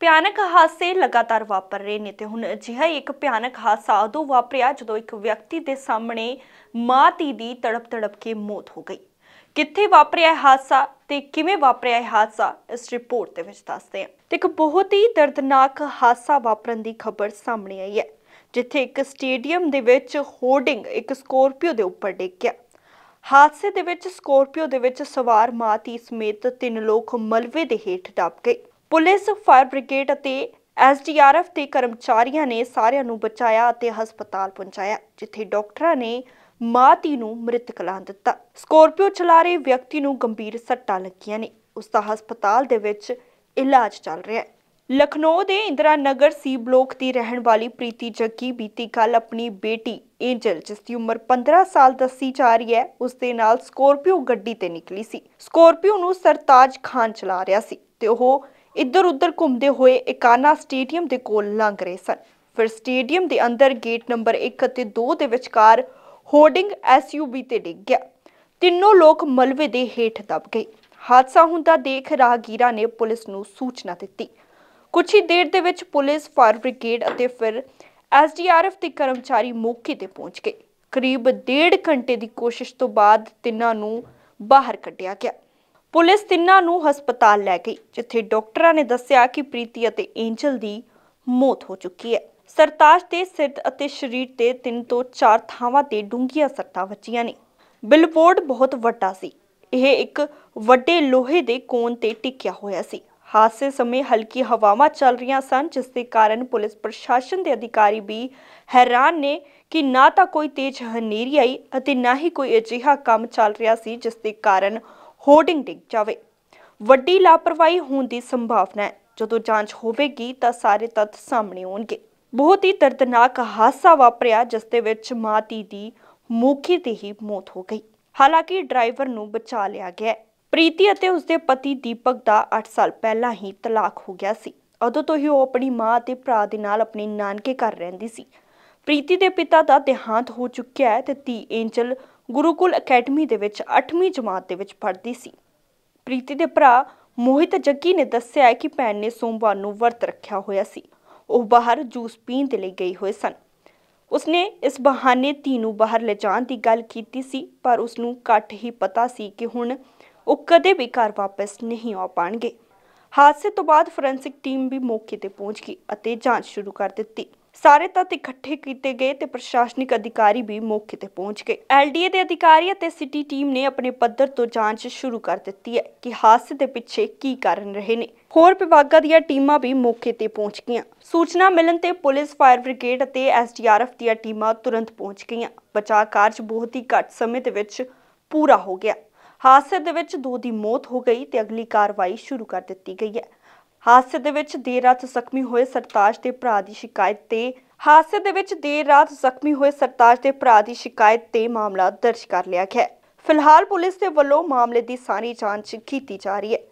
ਭਿਆਨਕ ਹਾਦਸੇ ਲਗਾਤਾਰ ਵਾਪਰ ਰਹੇ ਨੇ ਤੇ ਹੁਣ ਅਜਿਹਾ ਇੱਕ ਭਿਆਨਕ ਹਾਦਸਾ ਉਦੋਂ ਵਾਪਰਿਆ ਜਦੋਂ ਇੱਕ ਵਿਅਕਤੀ ਦੇ ਸਾਹਮਣੇ ਮਾਤੀ ਦੀ ਤੜਪ ਤੜਪ ਕੇ ਮੌਤ ਹੋ ਗਈ ਕਿੱਥੇ ਵਾਪਰਿਆ ਹਾਦਸਾ ਤੇ ਕਿਵੇਂ ਵਾਪਰਿਆ ਇਹ ਹਾਦਸਾ ਇਸ ਰਿਪੋਰਟ ਦੇ ਵਿੱਚ ਦੱਸਦੇ ਹਾਂ ਤੇ ਇੱਕ ਬਹੁਤ ਹੀ ਦਰਦਨਾਕ ਹਾਦਸਾ ਵਾਪਰਨ ਦੀ ਖਬਰ ਸਾਹਮਣੇ ਆਈ ਹੈ ਜਿੱਥੇ ਇੱਕ ਸਟੇਡੀਅਮ ਦੇ ਵਿੱਚ ਹੋਰਡਿੰਗ ਇੱਕ ਸਕੋਰਪੀਓ ਦੇ ਉੱਪਰ ਡਿੱਗਿਆ ਹਾਦਸੇ ਦੇ ਵਿੱਚ ਸਕੋਰਪੀਓ ਦੇ ਵਿੱਚ ਸਵਾਰ ਮਾਤੀ ਸਮੇਤ ਤਿੰਨ ਲੋਕ ਮਲਵੇ ਦੇ ਹੇਠ ਦੱਬ ਗਏ ਪੁਲਿਸ ਫਾਇਰ ਬ੍ਰਿਗੇਡ ਅਤੇ ਐਸਡੀਆਰਐਫ ਦੇ ਕਰਮਚਾਰੀਆਂ ਨੇ ਸਾਰਿਆਂ ਨੂੰ ਬਚਾਇਆ ਅਤੇ ਹਸਪਤਾਲ ਪਹੁੰਚਾਇਆ ਜਿੱਥੇ ਡਾਕਟਰਾਂ ਨੇ ਮਾਤੀ ਨੂੰ ਮ੍ਰਿਤ ਕਲਾਂ ਦਿੱਤਾ ਸਕੋਰਪੀਓ ਚਲਾ ਰਹੇ ਵਿਅਕਤੀ ਨੂੰ ਗੰਭੀਰ ਸੱਟਾਂ ਲੱਗੀਆਂ ਨੇ ਉਸ ਦਾ ਹਸਪਤਾਲ ਦੇ ਵਿੱਚ ਇਲਾਜ ਚੱਲ ਰਿਹਾ ਹੈ ਲਖਨਊ ਦੇ ਇੰਦਰਾ ਨਗਰ ਸੀ ਬਲੋਕ ਦੀ ਰਹਿਣ ਵਾਲੀ ਪ੍ਰੀਤੀ ਜੱਗੀ ਬੀਤੀ ਕੱਲ ਆਪਣੀ ਬੇਟੀ ਏਂਜਲ ਜਿਸ ਦੀ ਉਮਰ 15 ਸਾਲ ਦੱਸੀ ਜਾ ਰਹੀ ਹੈ ਉਸ ਦੇ ਨਾਲ ਸਕੋਰਪੀਓ ਗੱਡੀ ਤੇ ਨਿਕਲੀ ਸੀ ਸਕੋਰਪੀਓ ਨੂੰ ਸਰਤਾਜ ਖਾਨ ਚਲਾ ਰਿਹਾ ਸੀ ਤੇ ਉਹ ਇੱਧਰ ਉੱਧਰ ਘੁੰਮਦੇ ਹੋਏ ਇਕਾਨਾ ਸਟੇਡੀਅਮ ਦੇ ਕੋਲ ਲੰਘ ਰਹੇ ਸਨ ਫਿਰ ਸਟੇਡੀਅਮ ਦੇ ਅੰਦਰ ਗੇਟ ਨੰਬਰ 1 ਅਤੇ 2 ਦੇ ਵਿਚਕਾਰ ਹੋਰਡਿੰਗ ਐਸਯੂਵੀ ਤੇ ਡਿੱਗ ਗਿਆ ਤਿੰਨੋਂ ਲੋਕ ਮਲਵੇ ਦੇ ਹੇਠ ਦਬ ਗਏ ਹਾਦਸਾ ਹੁੰਦਾ ਦੇਖ ਰਾਹਗੀਰਾਂ ਨੇ ਪੁਲਿਸ ਨੂੰ ਸੂਚਨਾ ਦਿੱਤੀ ਕੁਝ ਹੀ ਦੇਰ ਦੇ ਵਿੱਚ ਪੁਲਿਸ ਫਾਇਰ ਬ੍ਰਿਗੇਡ ਅਤੇ ਫਿਰ ਐਸਡੀਆਰਐਫ ਦੇ ਕਰਮਚਾਰੀ ਮੌਕੇ ਤੇ ਪਹੁੰਚ ਗਏ ਕਰੀਬ 1.5 ਘੰਟੇ ਦੀ ਕੋਸ਼ਿਸ਼ ਤੋਂ ਬਾਅਦ ਤਿੰਨਾਂ ਨੂੰ ਬਾਹਰ ਕੱਢਿਆ ਗਿਆ ਪੁਲਿਸ ਤਿੰਨਾਂ ਨੂੰ ਹਸਪਤਾਲ ਲੈ ਗਈ ਜਿੱਥੇ ਡਾਕਟਰਾਂ ਨੇ ਦੱਸਿਆ ਕਿ ਪ੍ਰੀਤੀ ਅਤੇ ਐਂਜਲ ਦੀ ਮੌਤ ਹੋ ਚੁੱਕੀ ਹੈ ਸਰਤਾਜ ਦੇ ਸਿਰ ਅਤੇ ਸਰੀਰ ਤੇ ਤਿੰਨ ਤੋਂ ਚਾਰ ਥਾਵਾਂ ਤੇ ਡੂੰਘੀਆਂ ਸੱਟਾਂ ਵੱਜੀਆਂ ਨੇ ਬਿਲਬੋਰਡ ਬਹੁਤ ਵੱਡਾ ਸੀ ਇਹ ਇੱਕ ਵੱਡੇ ਲੋਹੇ ਦੇ ਕੋਨ ਤੇ ਟਿਕਿਆ ਹੋਇਆ ਸੀ ਹਾਦਸੇ ਸਮੇਂ ਹਲਕੀ ਹਵਾਵਾਂ ਚੱਲ ਰਹੀਆਂ ਸਨ ਜਿਸ ਦੇ ਕਾਰਨ ਪੁਲਿਸ ਪ੍ਰਸ਼ਾਸਨ ਦੇ ਅਧਿਕਾਰੀ ਵੀ ਹੈਰਾਨ ਨੇ ਕਿ ਨਾ ਤਾਂ ਕੋਈ ਤੇਜ਼ ਹਨੇਰੀ ਆਈ ਅਤੇ ਨਾ ਹੀ ਕੋਈ ਅਜਿਹਾ ਕੰਮ ਚੱਲ ਰਿਹਾ ਸੀ ਜਿਸ ਦੇ ਕਾਰਨ ਹੋਰਡਿੰਗ ਡਿੱਗ ਜਾਵੇ ਵੱਡੀ ਲਾਪਰਵਾਹੀ ਹੋਣ ਦੀ ਸੰਭਾਵਨਾ ਹੈ ਜਦੋਂ ਜਾਂਚ ਹੋਵੇਗੀ ਤਾਂ ਸਾਰੇ ਤੱਥ ਸਾਹਮਣੇ ਆਉਣਗੇ ਬਹੁਤ ਹੀ ਦਰਦਨਾਕ ਹਾਦਸਾ ਵਾਪਰਿਆ ਜਿਸ ਦੇ ਵਿੱਚ ਮਾਤੀ ਦੀ ਮੌਕੇ ਤੇ ਹੀ ਮੌਤ ਹੋ ਗਈ ਹਾਲਾਂਕਿ ਡਰਾਈਵਰ ਨੂੰ ਬਚਾ ਲਿਆ ਗਿਆ ਪ੍ਰੀਤੀ ਅਤੇ ਉਸਦੇ ਪਤੀ ਦੀਪਕ ਦਾ 8 ਸਾਲ ਪਹਿਲਾਂ ਹੀ ਤਲਾਕ ਹੋ ਗਿਆ ਸੀ ਉਦੋਂ ਤੋਂ ਹੀ ਉਹ ਆਪਣੀ ਮਾਂ ਅਤੇ ਭਰਾ ਦੇ ਨਾਲ ਆਪਣੇ ਨਾਨਕੇ ਘਰ ਰਹਿੰਦੀ ਸੀ ਪ੍ਰੀਤੀ ਦੇ ਪਿਤਾ ਦਾ ਦੇਹਾਂਤ ਹੋ ਚੁੱਕਿਆ ਹੈ ਤੇ ਧੀ ਐਂਜਲ ਗੁਰੂਕੁਲ ਅਕੈਡਮੀ ਦੇ ਵਿੱਚ 8ਵੀਂ ਜਮਾਤ ਦੇ ਵਿੱਚ ਪੜ੍ਹਦੀ ਸੀ ਪ੍ਰੀਤੀ ਦੇ ਭਰਾ ਮੋਹਿਤ ਜੱਗੀ ਨੇ ਦੱਸਿਆ ਕਿ ਭੈਣ ਨੇ ਸੋਮਵਾਰ ਨੂੰ ਵਰਤ ਰੱਖਿਆ ਹੋਇਆ ਸੀ ਉਹ ਬਾਹਰ ਜੂਸ ਪੀਣ ਦੇ ਲਈ ਗਈ ਹੋਏ ਸਨ ਉਸਨੇ ਇਸ ਬਹਾਨੇ ਧੀ ਨੂੰ ਬਾਹਰ ਲੈ ਜਾਣ ਦੀ ਗੱਲ ਕੀਤੀ ਸੀ ਪਰ ਉਸ ਨੂੰ ਘੱਟ ਹੀ ਪਤਾ ਸੀ ਕਿ ਹੁਣ ਉਹ ਕਦੇ ਵੀ ਘਰ ਵਾਪਸ ਨਹੀਂ ਆ ਪਾਣਗੇ ਹਾਦਸੇ ਤੋਂ ਬਾਅਦ ਫੋਰੈਂਸਿਕ ਟੀਮ ਵੀ ਮੌਕੇ ਤੇ ਪਹੁੰਚ ਗਈ ਅਤੇ ਜਾਂਚ ਸ਼ੁਰੂ ਕਰ ਦਿੱਤੀ ਸਾਰੇ ਤੱਤ ਇਕੱਠੇ ਕੀਤੇ ਗਏ ਤੇ ਪ੍ਰਸ਼ਾਸਨਿਕ ਅਧਿਕਾਰੀ ਵੀ ਮੌਕੇ ਤੇ ਪਹੁੰਚ ਗਏ ਐਲਡੀਏ ਦੇ ਅਧਿਕਾਰੀ ਅਤੇ ਸਿਟੀ ਟੀਮ ਨੇ ਆਪਣੇ ਪੱਧਰ ਤੋਂ ਜਾਂਚ ਸ਼ੁਰੂ ਕਰ ਦਿੱਤੀ ਹੈ ਕਿ ਹਾਦਸੇ ਦੇ ਪਿੱਛੇ ਕੀ ਕਾਰਨ ਰਹੇ ਨੇ ਹੋਰ ਵਿਭਾਗਾਂ ਦੀਆਂ ਟੀਮਾਂ ਵੀ ਮੌਕੇ ਤੇ ਪਹੁੰਚ ਗਈਆਂ ਸੂਚਨਾ ਮਿਲਣ ਤੇ ਪੁਲਿਸ ਫਾਇਰ ਬ੍ਰਿਗੇਡ ਅਤੇ ਐਸਡੀਆਰਐਫ ਦੀਆਂ ਟੀਮਾਂ ਤੁਰੰਤ ਪਹੁੰਚ ਗਈਆਂ ਬਚਾਅ ਕਾਰਜ ਬਹੁਤ ਹੀ ਘੱਟ ਸਮੇਂ ਦੇ ਵਿੱਚ ਪੂਰਾ ਹੋ ਗਿਆ ਹਾਦਸੇ ਦੇ ਵਿੱਚ ਦੋ ਦੀ ਮੌਤ ਹੋ ਗਈ ਤੇ ਅਗਲੀ ਕਾਰਵਾਈ ਸ਼ੁਰੂ ਕਰ ਦਿੱਤੀ ਗਈ ਹੈ ਹਾਦਸੇ ਦੇ ਵਿੱਚ ਦੇਰ ਰਾਤ ਜ਼ਖਮੀ ਹੋਏ ਸਰਤਾਜ ਦੇ ਭਰਾ ਦੀ ਸ਼ਿਕਾਇਤ ਤੇ ਹਾਦਸੇ ਦੇ ਵਿੱਚ ਦੇਰ ਰਾਤ ਜ਼ਖਮੀ ਹੋਏ ਸਰਤਾਜ ਦੇ ਭਰਾ ਦੀ ਸ਼ਿਕਾਇਤ ਤੇ ਮਾਮਲਾ ਦਰਜ ਕਰ ਲਿਆ ਗਿਆ ਹੈ ਫਿਲਹਾਲ ਪੁਲਿਸ ਦੇ ਵੱਲੋਂ ਮਾਮਲੇ ਦੀ ਸਾਰੀ ਜਾਂਚ ਕੀਤੀ ਜਾ ਰਹੀ ਹੈ